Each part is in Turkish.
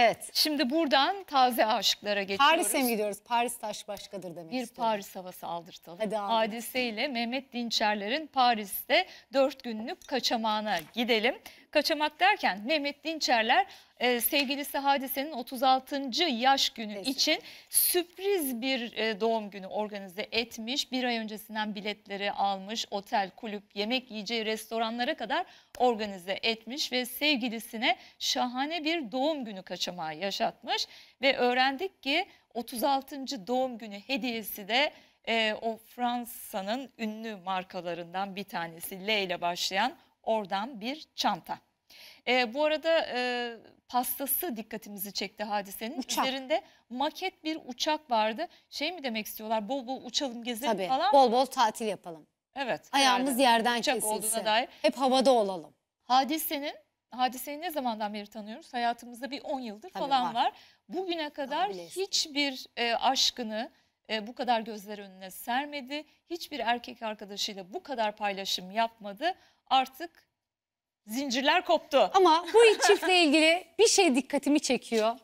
Evet. Şimdi buradan taze aşıklara geçiyoruz. Paris'e mi gidiyoruz? Paris taş başkadır demek Bir istiyorum. Paris havası aldırtalım. Hadi Hadise ile Mehmet Dinçerler'in Paris'te dört günlük kaçamağına gidelim. Kaçamak derken Mehmet Dinçerler e, sevgilisi Hadise'nin 36. yaş günü Kesin. için sürpriz bir e, doğum günü organize etmiş. Bir ay öncesinden biletleri almış, otel, kulüp, yemek yiyeceği restoranlara kadar organize etmiş ve sevgilisine şahane bir doğum günü kaçamak aşamayı yaşatmış ve öğrendik ki 36. doğum günü hediyesi de e, o Fransa'nın ünlü markalarından bir tanesi L ile başlayan oradan bir çanta. E, bu arada e, pastası dikkatimizi çekti hadisenin. Uçak. Üzerinde maket bir uçak vardı. Şey mi demek istiyorlar bol bol uçalım gezelim Tabii, falan. Bol bol tatil yapalım. Evet. Ayağımız yerden, yerden uçak kesilsin. Olduğuna dair. Hep havada olalım. Hadisenin hadiseyi ne zamandan beri tanıyoruz? Hayatımızda bir 10 yıldır Tabii falan var. var. Bugüne kadar hiçbir e, aşkını e, bu kadar gözler önüne sermedi. Hiçbir erkek arkadaşıyla bu kadar paylaşım yapmadı. Artık zincirler koptu. Ama bu çiftle ilgili bir şey dikkatimi çekiyor.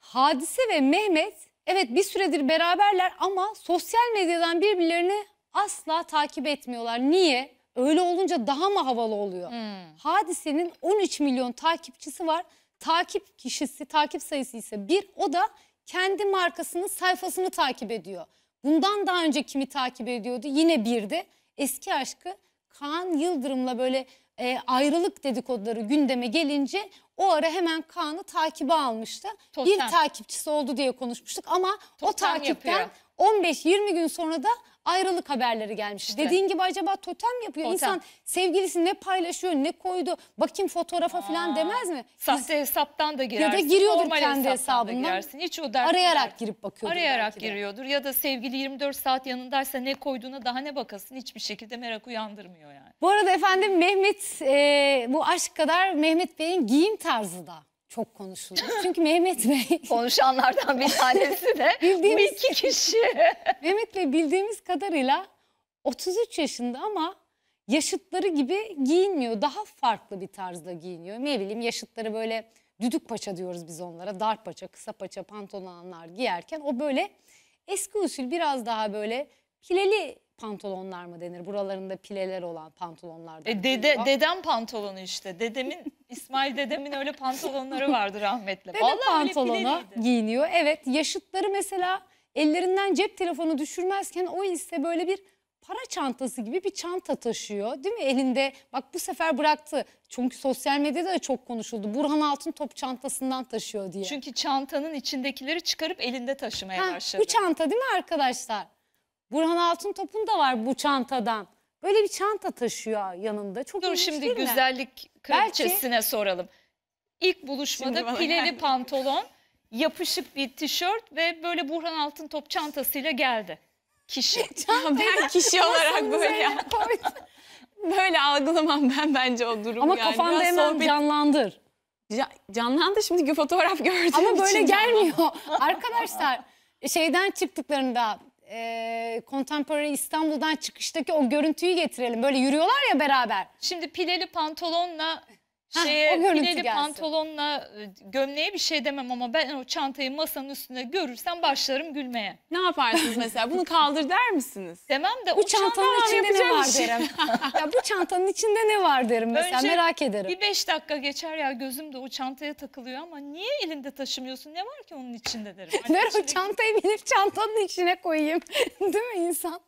Hadise ve Mehmet evet bir süredir beraberler ama sosyal medyadan birbirlerini asla takip etmiyorlar. Niye? Öyle olunca daha mı havalı oluyor? Hmm. Hadise'nin 13 milyon takipçisi var. Takip kişisi, takip sayısı ise bir. O da kendi markasının sayfasını takip ediyor. Bundan daha önce kimi takip ediyordu? Yine bir de eski aşkı Kaan Yıldırım'la böyle e, ayrılık dedikoduları gündeme gelince o ara hemen Kaan'ı takibe almıştı. Totem. Bir takipçisi oldu diye konuşmuştuk ama Totem o takipten 15-20 gün sonra da ayrılık haberleri gelmişti. İşte. Dediğin gibi acaba totem yapıyor. Totem. İnsan sevgilisi ne paylaşıyor, ne koydu, bakayım fotoğrafa Aa, falan demez mi? Sahte hesaptan da girersin. Ya da giriyordur Normal kendi hesabından. Girersin. Hiç o arayarak der. girip bakıyordur. Arayarak giriyordur ya da sevgili 24 saat yanındaysa ne koyduğuna daha ne bakasın hiçbir şekilde merak uyandırmıyor yani. Bu arada efendim Mehmet e, bu aşk kadar Mehmet Bey'in giyim tarzı da çok konuşuluyor Çünkü Mehmet Bey... Konuşanlardan bir tanesi de bildiğimiz, bu iki kişi. Mehmet Bey bildiğimiz kadarıyla 33 yaşında ama yaşıtları gibi giyinmiyor. Daha farklı bir tarzda giyiniyor. Ne bileyim yaşıtları böyle düdük paça diyoruz biz onlara. Dar paça, kısa paça pantolonlar giyerken o böyle eski usul biraz daha böyle pileli pantolonlar mı denir? Buralarında pileler olan pantolonlar E dede, dedem pantolonu işte. Dedemin İsmail dedemin öyle pantolonları vardı rahmetli. Dede Vallahi pantolonu giyiniyor. Evet yaşıtları mesela ellerinden cep telefonu düşürmezken o ise böyle bir para çantası gibi bir çanta taşıyor değil mi elinde? Bak bu sefer bıraktı. Çünkü sosyal medyada da çok konuşuldu. Burhan Altın top çantasından taşıyor diye. Çünkü çantanın içindekileri çıkarıp elinde taşımaya ha, başladı. Bu çanta değil mi arkadaşlar? Burhan Altıntop'un da var bu çantadan. Böyle bir çanta taşıyor yanında. Çok Dur şimdi güzellik kraliçesine Belki... soralım. İlk buluşmada pileli pantolon, yapışık bir tişört ve böyle Burhan Altıntop çantasıyla geldi. Kişi. ben kişi olarak böyle böyle algılamam ben bence o durum. Ama yani. kafanda Biraz hemen sohbet... canlandır. Ca canlandı şimdi fotoğraf gördüğüm Ama böyle gelmiyor. Arkadaşlar şeyden çıktıklarında e, Contemporary İstanbul'dan çıkıştaki o görüntüyü getirelim. Böyle yürüyorlar ya beraber. Şimdi pileli pantolonla şeye o pineli pantolonla e, gömleğe bir şey demem ama ben o çantayı masanın üstünde görürsem başlarım gülmeye. Ne yaparsınız mesela? Bunu kaldır der misiniz? Demem de bu o çantanın içinde ne var şey. derim. ya bu çantanın içinde ne var derim mesela Önce merak ederim. Bir beş dakika geçer ya gözüm de o çantaya takılıyor ama niye elinde taşımıyorsun? Ne var ki onun içinde derim. Hani Ver o çantayı binip çantanın içine koyayım. Değil mi insan?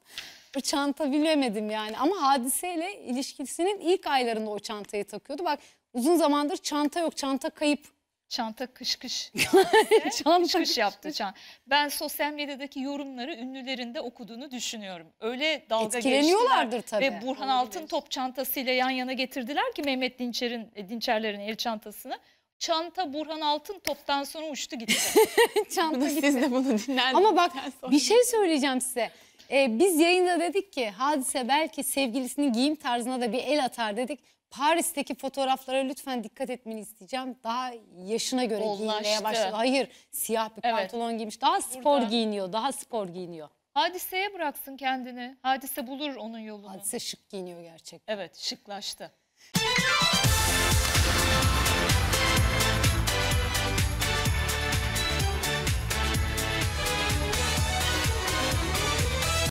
o çanta bilemedim yani. Ama hadiseyle ilişkisinin ilk aylarında o çantayı takıyordu. Bak uzun zamandır çanta yok, çanta kayıp. Çanta kış kış. çanta kış kış yaptı çan. Ben sosyal medyadaki yorumları ünlülerinde okuduğunu düşünüyorum. Öyle dalga Etkileniyorlardır tabii. Ve Burhan Altın top çantasıyla yan yana getirdiler ki Mehmet Dinçer'in e, Dinçerlerin el çantasını. Çanta Burhan Altın toptan sonra uçtu gitti. Çanta gitti. Siz de bunu dinlendiniz. Ama bak bir şey söyleyeceğim size. Ee, biz yayında dedik ki Hadise belki sevgilisinin giyim tarzına da bir el atar dedik. Paris'teki fotoğraflara lütfen dikkat etmeni isteyeceğim. Daha yaşına göre Ollaştı. giyinmeye başladı. Hayır siyah bir evet. pantolon giymiş. Daha spor Burada. giyiniyor. Daha spor giyiniyor. Hadiseye bıraksın kendini. Hadise bulur onun yolunu. Hadise şık giyiniyor gerçekten. Evet şıklaştı.